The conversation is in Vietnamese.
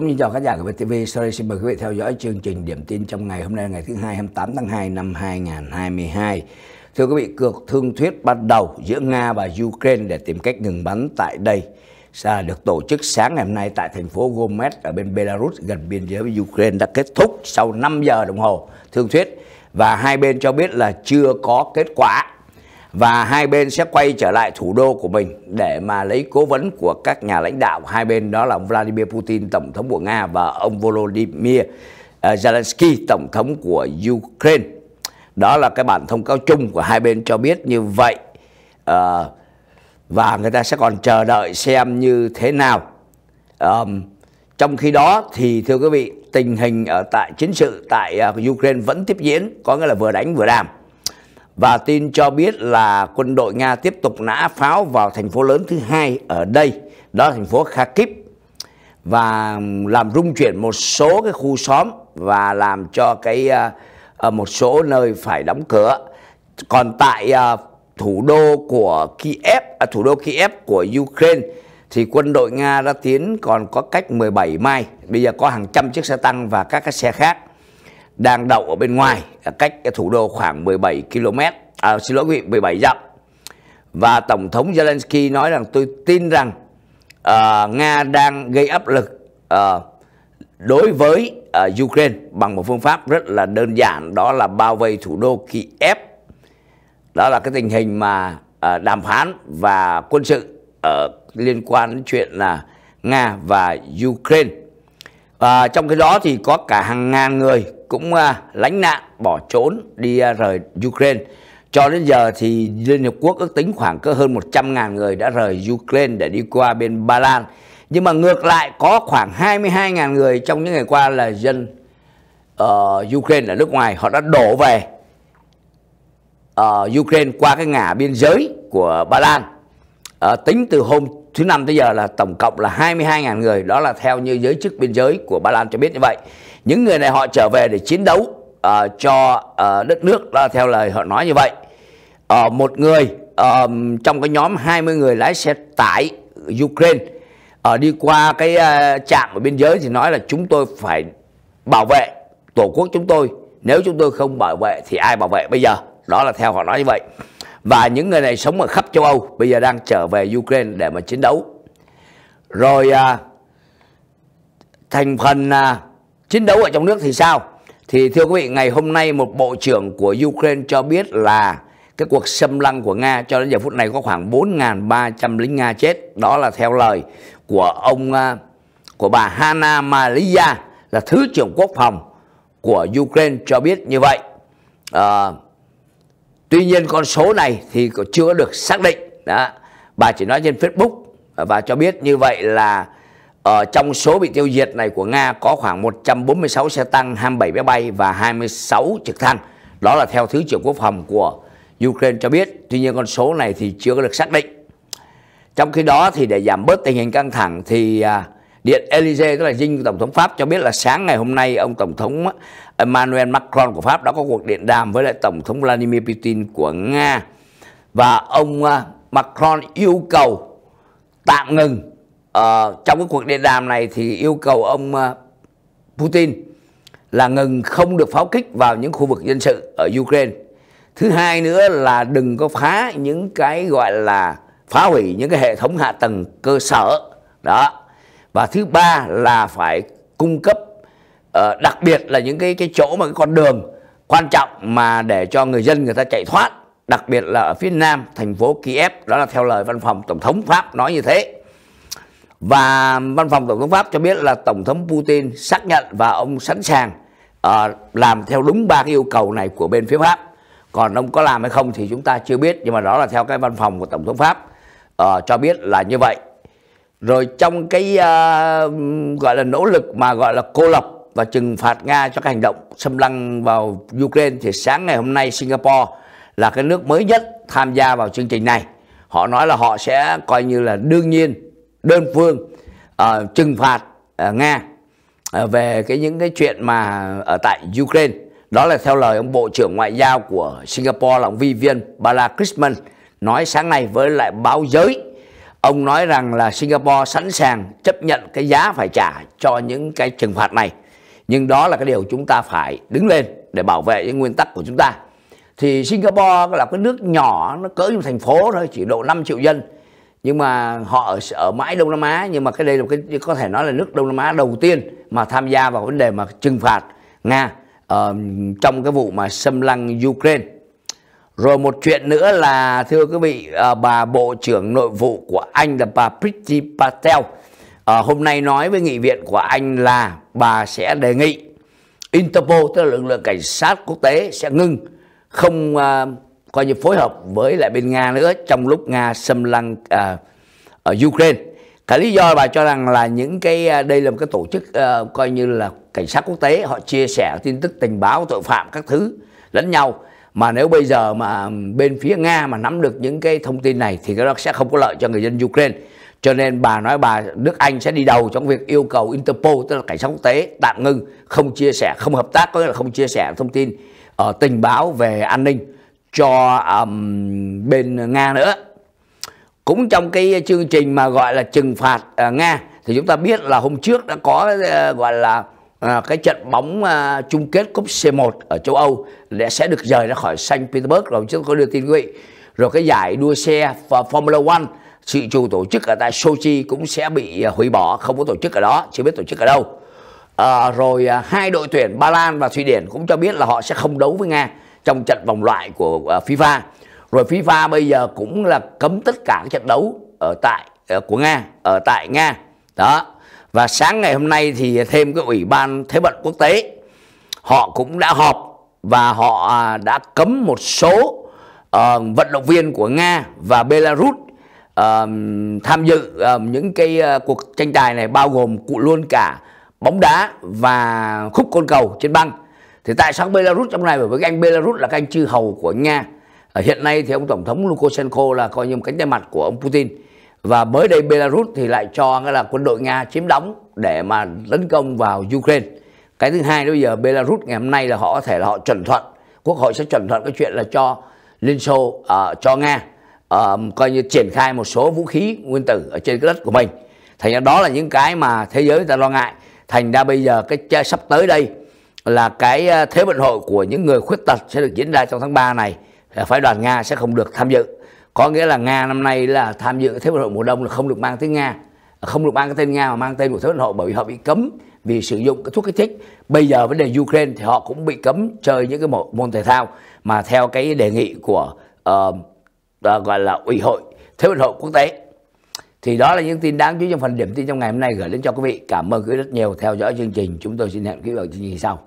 Cũng như chào khán giả của VTV, sau đây xin mời quý vị theo dõi chương trình điểm tin trong ngày hôm nay ngày thứ hai 28 tháng 2 năm 2022. Thưa quý vị, cuộc thương thuyết bắt đầu giữa Nga và Ukraine để tìm cách ngừng bắn tại đây sẽ được tổ chức sáng ngày hôm nay tại thành phố Gomez ở bên Belarus gần biên giới với Ukraine đã kết thúc sau 5 giờ đồng hồ thương thuyết và hai bên cho biết là chưa có kết quả và hai bên sẽ quay trở lại thủ đô của mình để mà lấy cố vấn của các nhà lãnh đạo hai bên đó là ông Vladimir Putin tổng thống của Nga và ông Volodymyr ờ, Zelensky tổng thống của Ukraine. Đó là cái bản thông cáo chung của hai bên cho biết như vậy. À, và người ta sẽ còn chờ đợi xem như thế nào. À, trong khi đó thì thưa quý vị, tình hình ở tại chiến sự tại ờ, Ukraine vẫn tiếp diễn, có nghĩa là vừa đánh vừa đàm và tin cho biết là quân đội Nga tiếp tục nã pháo vào thành phố lớn thứ hai ở đây, đó là thành phố Kharkiv và làm rung chuyển một số cái khu xóm và làm cho cái uh, một số nơi phải đóng cửa. Còn tại uh, thủ đô của Kiev, à, thủ đô Kiev của Ukraine thì quân đội Nga đã tiến còn có cách 17 mai, bây giờ có hàng trăm chiếc xe tăng và các cái xe khác đang đậu ở bên ngoài cách thủ đô khoảng 17 km à, xin lỗi quý vị 17 dặm và tổng thống Zelensky nói rằng tôi tin rằng uh, Nga đang gây áp lực uh, đối với uh, Ukraine bằng một phương pháp rất là đơn giản đó là bao vây thủ đô Kiev đó là cái tình hình mà uh, đàm phán và quân sự uh, liên quan đến chuyện là Nga và Ukraine và trong cái đó thì có cả hàng ngàn người cũng à, lánh nạn bỏ trốn đi à, rời Ukraine cho đến giờ thì Liên Hiệp Quốc ước tính khoảng cỡ hơn 100.000 người đã rời Ukraine để đi qua bên Ba Lan. Nhưng mà ngược lại có khoảng 22.000 người trong những ngày qua là dân uh, Ukraine ở nước ngoài họ đã đổ về uh, Ukraine qua cái ngã biên giới của Ba Lan. Uh, tính từ hôm thứ năm tới giờ là tổng cộng là 22.000 người đó là theo như giới chức biên giới của Ba Lan cho biết như vậy những người này họ trở về để chiến đấu uh, cho uh, đất nước đó là theo lời họ nói như vậy uh, một người uh, trong cái nhóm 20 người lái xe tải Ukraine uh, đi qua cái uh, trạm ở biên giới thì nói là chúng tôi phải bảo vệ tổ quốc chúng tôi nếu chúng tôi không bảo vệ thì ai bảo vệ bây giờ đó là theo họ nói như vậy và những người này sống ở khắp châu Âu bây giờ đang trở về Ukraine để mà chiến đấu rồi à, thành phần à, chiến đấu ở trong nước thì sao thì thưa quý vị ngày hôm nay một bộ trưởng của Ukraine cho biết là cái cuộc xâm lăng của Nga cho đến giờ phút này có khoảng 4.300 lính Nga chết đó là theo lời của ông à, của bà Hanna Maria là thứ trưởng quốc phòng của Ukraine cho biết như vậy à, tuy nhiên con số này thì chưa được xác định đó bà chỉ nói trên facebook và cho biết như vậy là ở ờ, trong số bị tiêu diệt này của Nga có khoảng 146 xe tăng, 27 máy bay và 26 trực thăng. Đó là theo Thứ trưởng Quốc phòng của Ukraine cho biết. Tuy nhiên con số này thì chưa được xác định. Trong khi đó thì để giảm bớt tình hình căng thẳng thì uh, Điện Elysee tức là dinh Tổng thống Pháp cho biết là sáng ngày hôm nay ông Tổng thống Emmanuel Macron của Pháp đã có cuộc điện đàm với lại Tổng thống Vladimir Putin của Nga và ông ờ, Macron yêu cầu tạm ngừng ờ, trong cái cuộc điện đàm này thì yêu cầu ông ờ, Putin là ngừng không được pháo kích vào những khu vực dân sự ở Ukraine. Thứ hai nữa là đừng có phá những cái gọi là phá hủy những cái hệ thống hạ tầng cơ sở đó và thứ ba là phải cung cấp ờ, đặc biệt là những cái cái chỗ mà cái con đường quan trọng mà để cho người dân người ta chạy thoát đặc biệt là ở phía nam thành phố Kiev đó là theo lời văn phòng tổng thống Pháp nói như thế và văn phòng tổng thống Pháp cho biết là tổng thống Putin xác nhận và ông sẵn sàng ờ, làm theo đúng ba cái yêu cầu này của bên phía Pháp còn ông có làm hay không thì chúng ta chưa biết nhưng mà đó là theo cái văn phòng của tổng thống Pháp uh, cho biết là như vậy rồi trong cái uh, gọi là nỗ lực mà gọi là cô lập và trừng phạt Nga cho các hành động xâm lăng vào Ukraine thì sáng ngày hôm nay Singapore là cái nước mới nhất tham gia vào chương trình này. Họ nói là họ sẽ coi như là đương nhiên đơn phương uh, trừng phạt uh, Nga uh, về cái những cái chuyện mà ở tại Ukraine. Đó là theo lời ông Bộ trưởng Ngoại giao của Singapore là ông Vivian Balakrishnan nói sáng nay với lại báo giới ông nói rằng là Singapore sẵn sàng chấp nhận cái giá phải trả cho những cái trừng phạt này nhưng đó là cái điều chúng ta phải đứng lên để bảo vệ những nguyên tắc của chúng ta thì Singapore là cái nước nhỏ nó cỡ như thành phố thôi chỉ độ 5 triệu dân nhưng mà họ ở, ở mãi Đông Nam Á nhưng mà cái đây là cái có thể nói là nước Đông Nam Á đầu tiên mà tham gia vào vấn đề mà trừng phạt Nga uh, trong cái vụ mà xâm lăng Ukraine rồi một chuyện nữa là thưa quý vị à, bà Bộ trưởng Nội vụ của Anh là bà Priti Patel à, hôm nay nói với nghị viện của Anh là bà sẽ đề nghị Interpol tức là lực lượng cảnh sát quốc tế sẽ ngưng không à, coi như phối hợp với lại bên Nga nữa trong lúc Nga xâm lăng à, ở Ukraine. Cả lý do bà cho rằng là những cái à, đây là một cái tổ chức à, coi như là cảnh sát quốc tế họ chia sẻ tin tức tình báo tội phạm các thứ lẫn nhau mà nếu bây giờ mà bên phía Nga mà nắm được những cái thông tin này thì cái đó sẽ không có lợi cho người dân Ukraine cho nên bà nói bà nước Anh sẽ đi đầu trong việc yêu cầu Interpol tức là cảnh sát quốc tế tạm ngưng không chia sẻ không hợp tác có nghĩa là không chia sẻ thông tin ở ờ, uh, tình báo về an ninh cho um, bên Nga nữa cũng trong cái chương trình mà gọi là trừng phạt uh, Nga thì chúng ta biết là hôm trước đã có uh, gọi là à, cái trận bóng à, chung kết cúp C1 ở châu Âu lẽ sẽ được rời ra khỏi Saint Petersburg rồi chúng tôi đưa tin quý vị. Rồi cái giải đua xe Formula One sự chủ tổ chức ở tại Sochi cũng sẽ bị à, hủy bỏ, không có tổ chức ở đó, chưa biết tổ chức ở đâu. À, rồi à, hai đội tuyển Ba Lan và Thụy Điển cũng cho biết là họ sẽ không đấu với Nga trong trận vòng loại của à, FIFA. Rồi FIFA bây giờ cũng là cấm tất cả các trận đấu ở tại à, của Nga ở tại Nga. Đó và sáng ngày hôm nay thì thêm cái ủy ban thế vận quốc tế họ cũng đã họp và họ à, đã cấm một số uh, vận động viên của nga và belarus uh, tham dự uh, những cái uh, cuộc tranh tài này bao gồm cụ luôn cả bóng đá và khúc côn cầu trên băng thì tại sao belarus trong này bởi vì cái anh belarus là cái anh chư hầu của nga ở hiện nay thì ông tổng thống lukashenko là coi như một cánh tay mặt của ông putin và mới đây Belarus thì lại cho là quân đội Nga chiếm đóng để mà tấn công vào Ukraine cái thứ hai bây giờ Belarus ngày hôm nay là họ có thể là họ chuẩn thuận quốc hội sẽ chuẩn thuận cái chuyện là cho Liên Xô uh, cho Nga uh, coi như triển khai một số vũ khí nguyên tử ở trên cái đất của mình thành ra đó là những cái mà thế giới ta lo ngại thành ra bây giờ cái sắp tới đây là cái à, thế vận hội của những người khuyết tật sẽ được diễn ra trong tháng 3 này phái đoàn Nga sẽ không được tham dự có nghĩa là nga năm nay là tham dự thế vận hội mùa đông là không được mang tiếng nga không được mang cái tên nga mà mang tên của thế vận hội bởi vì họ bị cấm vì sử dụng cái thuốc kích thích bây giờ vấn đề ukraine thì họ cũng bị cấm chơi những cái môn thể thao mà theo cái đề nghị của uh, uh, gọi là ủy hội thế vận hội quốc tế thì đó là những tin đáng chú ý trong phần điểm tin trong ngày hôm nay gửi đến cho quý vị cảm ơn quý vị rất nhiều theo dõi chương trình chúng tôi xin hẹn quý vị ở chương trình sau